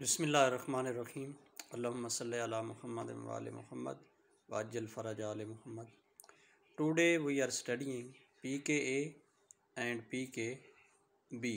बसमीम अल्ला महमद वाल महमद वाजल फ़राज आल महमद today we are studying P K and P K B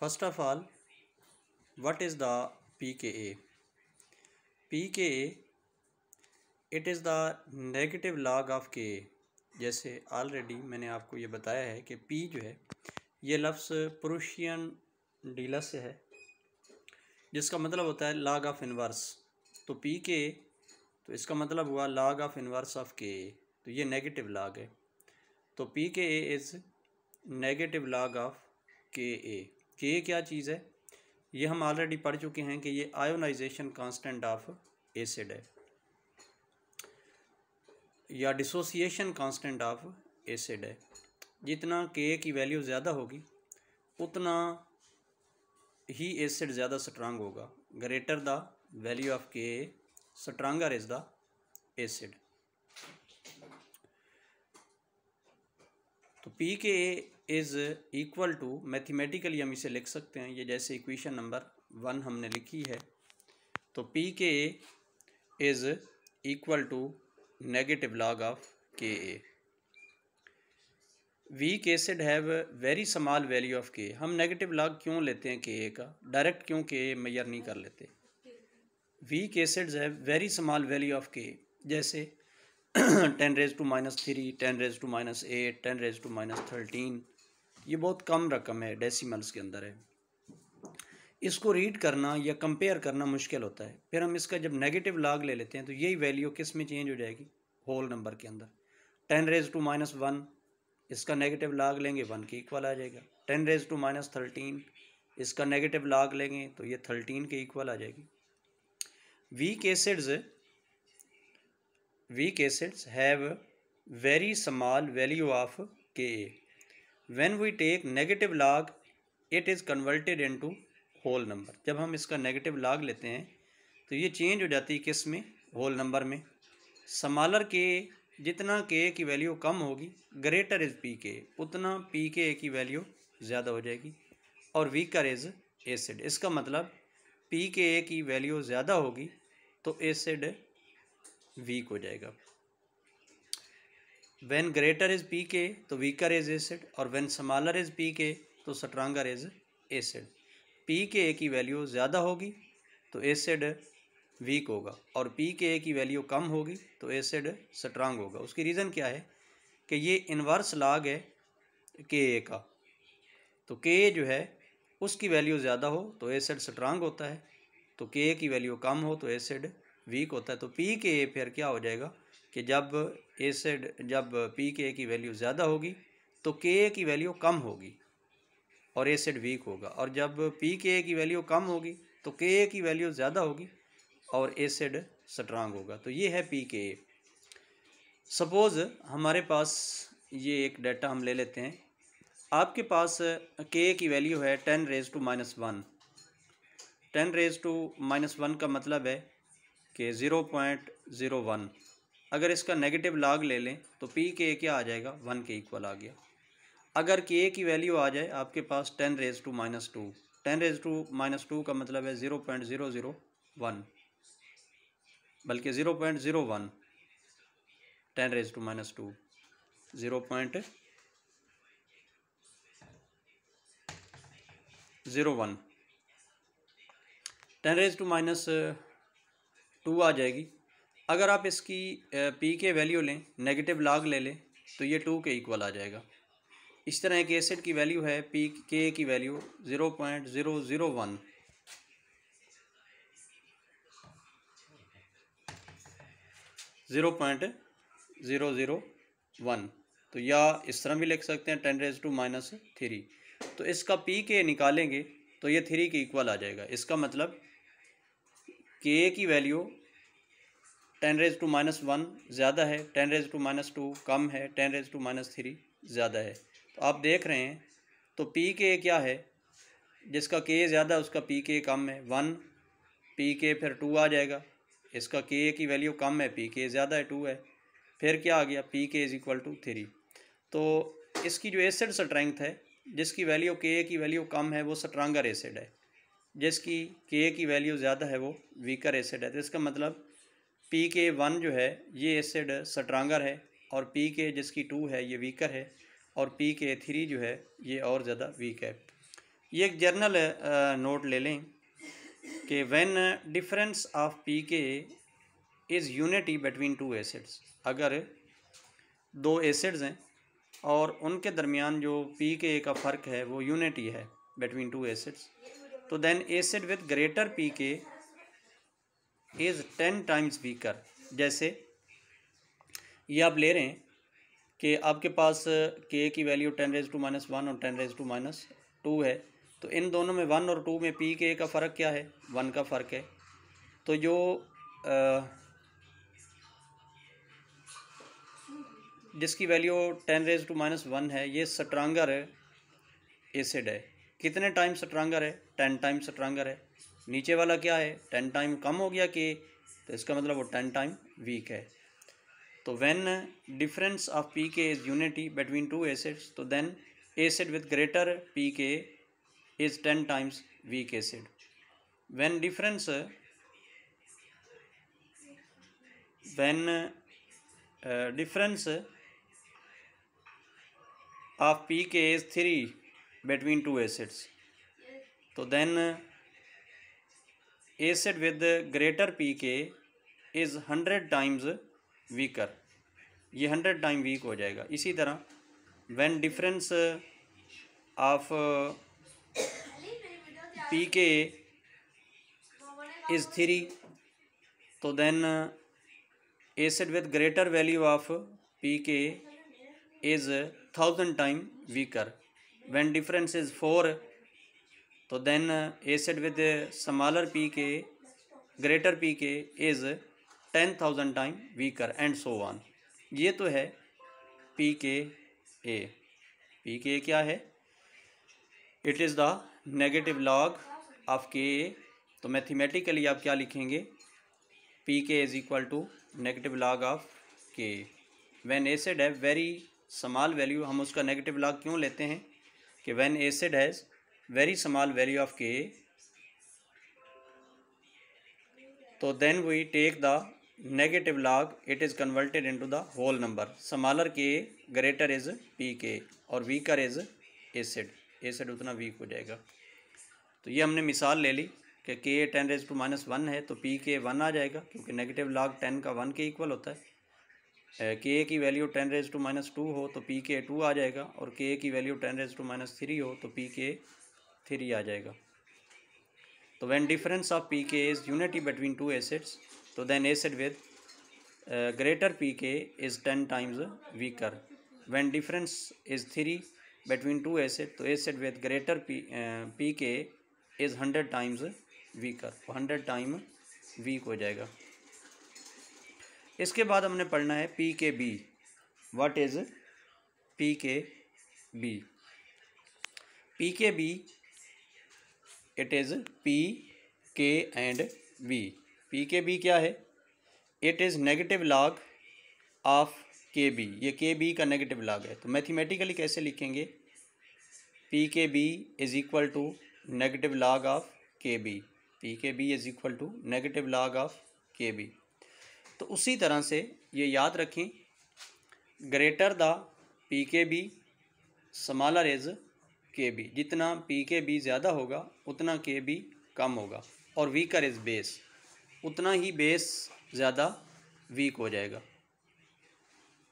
first of all what K A P K it is the negative log of K जैसे ऑलरेडी मैंने आपको ये बताया है कि पी जो है ये लफ्स पुरुषियन डीला से है जिसका मतलब होता है लाग ऑफ इनवर्स तो पी के तो इसका मतलब हुआ लाग ऑफ इनवर्स ऑफ के तो ये नेगेटिव लाग है तो P K A is negative log of K A के क्या चीज़ है ये हम ऑलरेडी पढ़ चुके हैं कि ये आयोनाइजेशन कांस्टेंट ऑफ एसिड है या डिसोसिएशन कांस्टेंट ऑफ एसिड है जितना के की वैल्यू ज़्यादा होगी उतना ही एसिड ज़्यादा स्ट्रांग होगा greater the value of K stronger is the acid तो P K is equal to mathematically हम इसे लिख सकते हैं ये जैसे इक्वेशन नंबर वन हमने लिखी है तो P K is equal to negative log of K A weak acids have very small value of K हम नेगेटिव लॉग क्यों लेते हैं के ए का डायरेक्ट क्यों के ए मैयर नहीं कर लेते weak acids have very small value of K जैसे ten raise to minus three ten raise to minus eight ten raise to minus thirteen ये बहुत कम रकम है डेसीमल्स के अंदर है इसको रीड करना या कंपेयर करना मुश्किल होता है फिर हम इसका जब नेगेटिव लॉग ले लेते हैं तो यही वैल्यू किस में चेंज हो जाएगी होल नंबर के अंदर ten raise to minus one इसका नेगेटिव लाग लेंगे वन के इक्वल आ जाएगा ten raise to minus thirteen इसका नेगेटिव लाग लेंगे तो ये थर्टीन के इक्वल आ जाएगी weak acids weak acids have very value of K A when we take negative log it is converted into whole number जब हम इसका नेगेटिव लाग लेते हैं तो ये चेंज हो जाती है किस में होल नंबर में समालर के जितना के ए की वैल्यू कम होगी ग्रेटर इज़ पी के उतना पी के ए की वैल्यू ज़्यादा हो जाएगी और वीकर इज़ एसिड इसका मतलब पी के ए की वैल्यू ज़्यादा होगी तो एसिड वीक हो जाएगा when greater is P K तो वीकर इज़ एसिड और when smaller is P K तो stronger is acid P K A की वैल्यू ज़्यादा होगी तो एसिड वीक होगा और पी के ए की वैल्यू कम होगी तो एसिड स्ट्रांग होगा उसकी रीज़न क्या है कि ये इन्वर्स लाग है के ए का तो के ए जो है उसकी वैल्यू ज़्यादा हो तो एसिड स्ट्रांग होता है तो के ए की वैल्यू कम हो तो एसिड वीक होता है तो पी के ए फिर क्या हो जाएगा कि जब एसिड जब पी के ए की वैल्यू ज़्यादा होगी तो के ए की वैल्यू कम होगी और एसिड वीक होगा और जब पी के ए की वैल्यू कम होगी तो के ए की वैल्यू ज़्यादा होगी और एसिड स्ट्रांग होगा तो ये है पी के ए सपोज़ हमारे पास ये एक डाटा हम ले लेते हैं आपके पास के की वैल्यू है ten raise to minus one ten raise to minus one का मतलब है कि ज़ीरो पॉइंट ज़ीरो वन अगर इसका नेगेटिव लाग ले लें तो पी के क्या आ जाएगा वन के इक्वल आ गया अगर के की वैल्यू आ जाए आपके पास ten raise to minus two ten raise to minus two का मतलब है zero point zero zero one बल्कि zero point zero one ten raise to minus two zero point zero one ten raise to minus two आ जाएगी अगर आप इसकी P uh, K value लें नेगेटिव लाग ले लें तो ये टू के इक्वल आ जाएगा इस तरह एक एसिड की वैल्यू है पी के की value zero point zero zero one zero point zero zero one तो या इस तरह भी लिख सकते हैं ten raise to minus three तो इसका पी के निकालेंगे तो ये थ्री के इक्वल आ जाएगा इसका मतलब के की value ten raise to minus one ज़्यादा है ten raise to minus two कम है ten raise to minus three ज़्यादा है तो आप देख रहे हैं तो पी के क्या है जिसका के ज़्यादा उसका पी के कम है वन पी के फिर टू आ जाएगा इसका के की वैल्यू कम है पी के ज़्यादा है टू है फिर क्या आ गया P K is equal to three तो इसकी जो एसिड स्ट्रेंथ है जिसकी वैल्यू के ए की वैल्यू कम है वो स्ट्रांगर एसिड है जिसकी के की वैल्यू ज़्यादा है वो वीकर एसिड है तो इसका मतलब पी के वन जो है ये एसिड स्ट्रांगर है और पी के जिसकी टू है ये वीकर है और पी के थ्री जो है ये और ज़्यादा वीक है ये एक जर्नल नोट ले लें कि when difference of P K is unity between two acids अगर दो एसिड्स हैं और उनके दरमियान जो पी के का फ़र्क है वो यूनिटी है बिटवीन टू एसिड्स तो then acid with greater P K is ten times weaker जैसे ये आप ले रहे हैं कि आपके पास के की value ten raise to minus one और ten raise to minus two है तो इन दोनों में वन और टू में पी के ए का फ़र्क क्या है वन का फ़र्क है तो जो आ, जिसकी value ten raise to minus one है ये स्ट्रांगर एसिड है कितने टाइम स्ट्रांगर है टेन टाइम स्ट्रांगर है नीचे वाला क्या है टेन टाइम कम हो गया के तो इसका मतलब वो टेन टाइम वीक है तो when difference of P K is unity between two acids तो then acid with greater P K is 10 times weak acid. When difference, when uh, difference of pK is 3 between two acids, so then acid with greater pK is 100 times weaker. ye 100 time weak ho jayega isi tarah when difference of uh, P K is three तो then acid with greater value of P K is thousand time weaker when difference is four तो then acid with smaller P K greater P K is ten thousand time weaker and so on ये तो है P K A P K क्या है it is the negative log of K A तो mathematically आप क्या लिखेंगे P K is equal to negative log of K when acid है वेरी स्मॉल वैल्यू हम उसका नेगेटिव लॉग क्यों लेते हैं कि when acid has very small value of K तो then we take the negative log it is converted into the whole number smaller K greater is P K और weaker is acid सेट उतना weak हो जाएगा तो ये हमने मिसाल ले ली कि K ten raise to minus one है तो पी के वन आ जाएगा क्योंकि नेगेटिव लाग टेन का वन के इक्वल होता है के ए की value ten raise to minus two हो तो पी के टू आ जाएगा और के ए की value ten raise to minus three हो तो पी के थ्री आ जाएगा तो when difference of P K is unity between two acids तो then acid with greater P K is ten times weaker when difference is three between two acids तो acid with greater P P K is hundred times weaker hundred time weak हो जाएगा इसके बाद हमने पढ़ना है P K B what is P K B P K B it is P K and B P K B क्या है it is negative log of K B ये के बी का नेगेटिव लॉग है तो mathematically कैसे लिखेंगे P K B is equal to negative log of K B P K B is equal to negative log of K B तो उसी तरह से ये याद रखें greater the P K B smaller is K B जितना P K B ज़्यादा होगा उतना के बी कम होगा और वीकर इज़ बेस उतना ही बेस ज़्यादा वीक हो जाएगा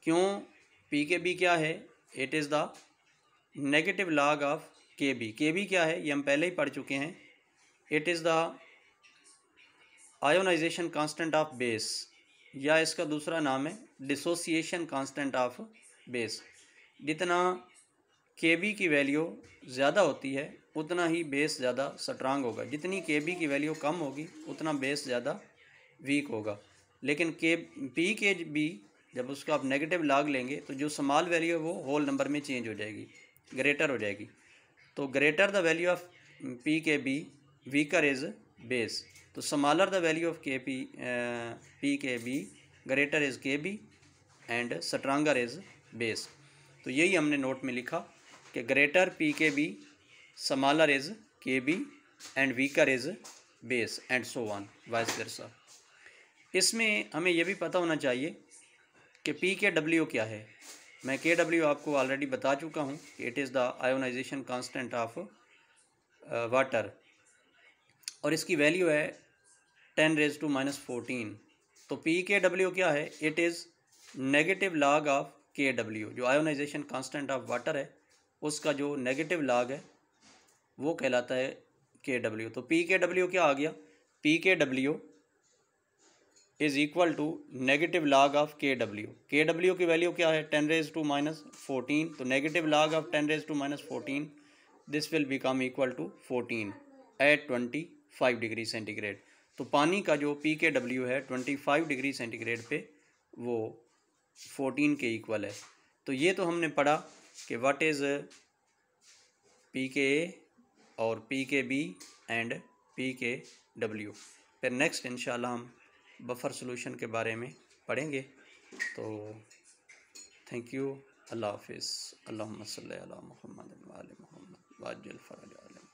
क्यों पी के बी क्या है it is the negative log of K B K B क्या है ये हम पहले ही पढ़ चुके हैं it is the ionization constant of base या इसका दूसरा नाम है डिसोसिएशन कांस्टेंट ऑफ बेस जितना के बी की वैल्यू ज़्यादा होती है उतना ही बेस ज़्यादा स्ट्रांग होगा जितनी के बी की वैल्यू कम होगी उतना बेस ज़्यादा वीक होगा लेकिन के पी के बी जब उसका आप नेगेटिव लाग लेंगे तो जो समाल वैल्यू है वो होल नंबर में चेंज हो जाएगी ग्रेटर हो जाएगी तो greater the value of P K B weaker is base तो smaller the value of K P P K B greater is K B and stronger is base तो यही हमने नोट में लिखा कि greater P K B smaller is K B and weaker is base and so on vice versa इसमें हमें यह भी पता होना चाहिए कि पी के डब्ल्यू क्या है मैं के डब्ल्यू आपको ऑलरेडी बता चुका हूँ कि it is the ionization constant of water और इसकी वैल्यू है ten raise to minus fourteen तो पी के डब्ल्यू क्या है it is negative log of K W जो आयोनाइजेशन कांस्टेंट ऑफ वाटर है उसका जो नेगेटिव लाग है वो कहलाता है के डब्ल्यू तो पी के डब्ल्यू क्या आ गया P K W is equal to negative log of K W K W की वैल्यू क्या है ten raise to minus fourteen तो negative log of ten raise to minus fourteen this will become equal to fourteen at twenty five degree centigrade तो पानी का जो P K W है twenty five degree centigrade पे वो fourteen के equal है तो ये तो हमने पढ़ा कि वट इज़ पी के ए और P K B and P K W फिर नेक्स्ट इंशाल्लाह हम बफर सॉल्यूशन के बारे में पढ़ेंगे तो थैंक यू अल्लाह हाफिज़ अल्लाह सल महमद वाल वाजल फ़रज